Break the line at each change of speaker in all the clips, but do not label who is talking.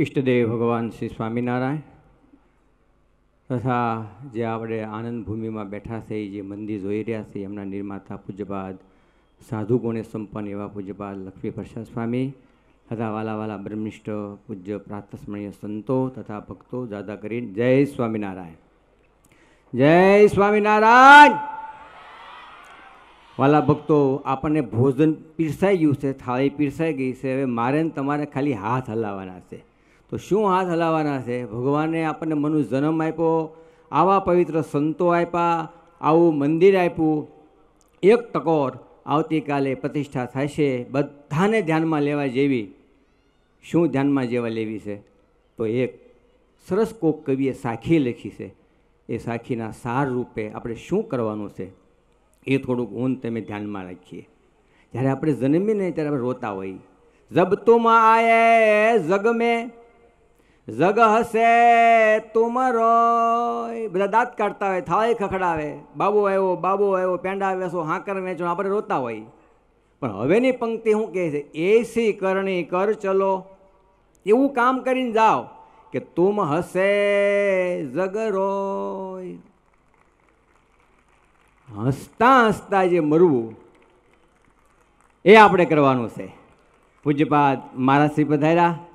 ઈષ્ટદેવ ભગવાન શ્રી સ્વામિનારાયણ તથા જે આપણે આનંદ ભૂમિમાં બેઠા છે જે મંદિર જોઈ રહ્યા છે એમના નિર્માતા પૂજ્યપાદ સાધુ ગુણે સંપન્ન એવા પૂજ્યપાદ લક્ષ્મી પ્રસાદ સ્વામી તથા વાલા વાલા બ્રહ્મિષ્ઠ પૂજ્ય પ્રાતસ્મરણીય સંતો તથા ભક્તો જાદા કરીને જય સ્વામિનારાયણ જય સ્વામિનારાયણ વાલા ભક્તો આપણને ભોજન પીરસાઈ ગયું છે થાળી પીરસાઈ ગઈ છે હવે મારે તમારે ખાલી હાથ હલાવવાના છે તો શું હાથ હલાવવાના છે ભગવાને આપણને મનુ જન્મ આપ્યો આવા પવિત્ર સંતો આપ્યા આવું મંદિર આપ્યું એક ટકોર આવતીકાલે પ્રતિષ્ઠા થશે બધાને ધ્યાનમાં લેવા જેવી શું ધ્યાનમાં જેવા લેવી છે તો એક સરસ કોક કવિએ સાખી લખી છે એ સાખીના સાર રૂપે આપણે શું કરવાનું છે એ થોડુંક ઊંધ તમે ધ્યાનમાં રાખીએ જ્યારે આપણે જન્મીને ત્યારે આપણે રોતા હોઈએ જબ આયે જગ જગ હશે તુમરો બધા દાંત કાઢતા હોય થાય ખખડાવે બાબો આવ્યો બાબો આવ્યો પેંડા વેસો હાંકર વેચો આપણે રોતા હોય પણ હવેની પંક્તિ શું કહે છે એસી કરણી કર ચલો એવું કામ કરીને જાઓ કે તુમ હશે જગરોય હસતા હસતા જે મરવું એ આપણે કરવાનું છે પૂજ્યપાદ મારા શ્રી પધાર્યા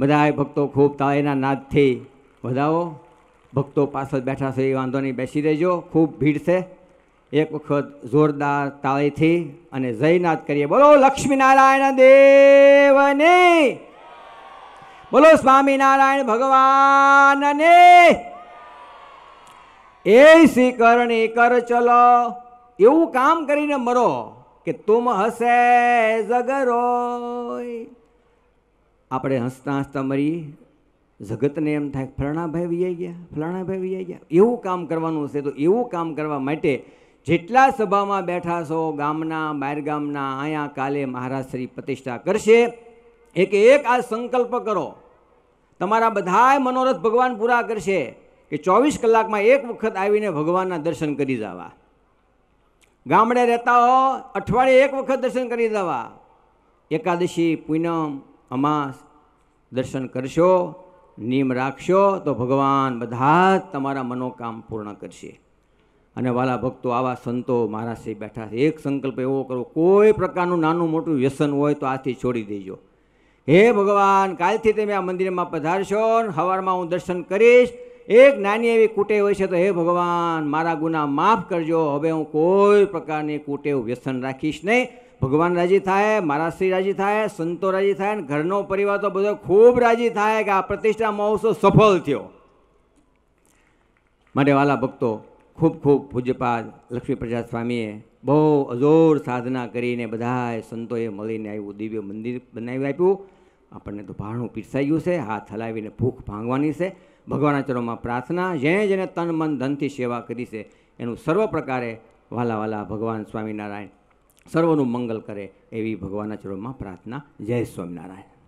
બધાએ ભક્તો ખૂબ તાળીના નાદથી વધાવો ભક્તો પાછળ બેઠા છે એ વાંધો નહીં બેસી રહેજો ખૂબ ભીડ છે એક વખત જોરદાર તાળીથી અને જયનાથ કરીએ બોલો લક્ષ્મીનારાયણ દેવને બોલો સ્વામિનારાયણ ભગવાનને એ શ્રી કરણ કર ચલો એવું કામ કરીને મરો કે તુમ હસે જગરોય આપણે હસતા હસતા મરી જગતને એમ થાય ફલાણાભાઈ વિયાઈ ગયા ફલાણાભાઈ વિયાઈ ગયા એવું કામ કરવાનું હશે તો એવું કામ કરવા માટે જેટલા સભામાં બેઠા છો ગામના ગામના અહીંયા કાલે મહારાજશ્રી પ્રતિષ્ઠા કરશે એક એક આ સંકલ્પ કરો તમારા બધાય મનોરથ ભગવાન પૂરા કરશે કે ચોવીસ કલાકમાં એક વખત આવીને ભગવાનના દર્શન કરી જવા ગામડે રહેતા હો અઠવાડિયે એક વખત દર્શન કરી જવા એકાદશી પૂનમ અમાસ દર્શન કરશો નિયમ રાખશો તો ભગવાન બધા જ તમારા મનોકામ પૂર્ણ કરશે અને વાલા ભક્તો આવા સંતો મારા સે બેઠા છે એક સંકલ્પ એવો કરો કોઈ પ્રકારનું નાનું મોટું વ્યસન હોય તો આથી છોડી દેજો હે ભગવાન કાલથી તમે આ મંદિરમાં પધારશો ને સવારમાં હું દર્શન કરીશ એક નાની એવી કુટેવ હોય છે તો હે ભગવાન મારા ગુના માફ કરજો હવે હું કોઈ પ્રકારની કુટેવ વ્યસન રાખીશ નહીં ભગવાન રાજી થાય મારા શ્રી રાજી થાય સંતો રાજી થાય અને ઘરનો પરિવાર તો બધો ખૂબ રાજી થાય કે આ પ્રતિષ્ઠા મહોત્સવ સફળ થયો માટે વાલા ભક્તો ખૂબ ખૂબ પૂજ્યપાદ લક્ષ્મી પ્રસાદ સ્વામીએ બહુ અજોર સાધના કરીને બધાએ સંતોએ મળીને આવ્યું દિવ્ય મંદિર બનાવી આપ્યું આપણને તો ભાણું પીરસાઈ ગયું છે હાથ હલાવીને ભૂખ ભાંગવાની છે ભગવાનના ચરોમાં પ્રાર્થના જેણે જેણે તન મન ધનથી સેવા કરી છે એનું સર્વ પ્રકારે વાલા વાલા ભગવાન સ્વામિનારાયણ સર્વનું મંગલ કરે એવી ભગવાનના ચરણમાં પ્રાર્થના જય સ્વામિનારાયણ